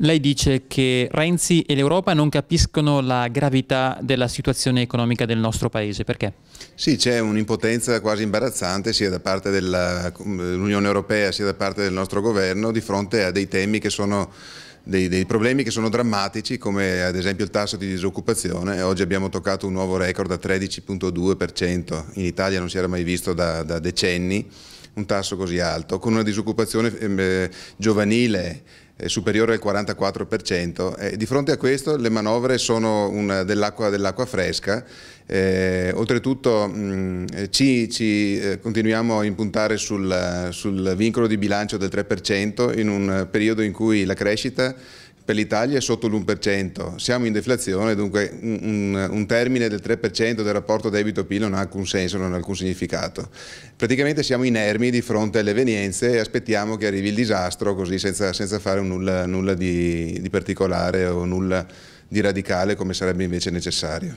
Lei dice che Renzi e l'Europa non capiscono la gravità della situazione economica del nostro Paese, perché? Sì, c'è un'impotenza quasi imbarazzante sia da parte dell'Unione Europea sia da parte del nostro governo di fronte a dei temi che sono dei, dei, problemi che sono drammatici come ad esempio il tasso di disoccupazione, oggi abbiamo toccato un nuovo record a 13.2%, in Italia non si era mai visto da, da decenni un tasso così alto, con una disoccupazione eh, giovanile superiore al 44%. Eh, di fronte a questo le manovre sono dell'acqua dell fresca, eh, oltretutto mh, ci, ci eh, continuiamo a impuntare sul, sul vincolo di bilancio del 3% in un periodo in cui la crescita per l'Italia è sotto l'1%, siamo in deflazione, dunque un, un, termine del 3% del rapporto debito-PIL non ha alcun senso, non ha alcun significato. Praticamente siamo inermi di fronte alle evenienze e aspettiamo che arrivi il disastro così senza, senza fare nulla, nulla di, di particolare o nulla di radicale come sarebbe invece necessario.